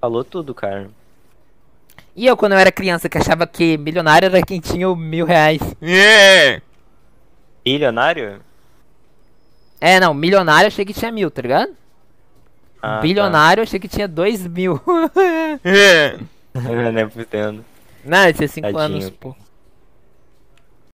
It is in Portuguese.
Falou tudo, cara. E eu, quando eu era criança, que achava que milionário era quem tinha mil reais. É. Milionário? É, não, milionário eu achei que tinha mil, tá ligado? Ah, tá. Bilionário tá. eu achei que tinha dois mil. yeah! É. não, eu não Não, esses é cinco anos, pô.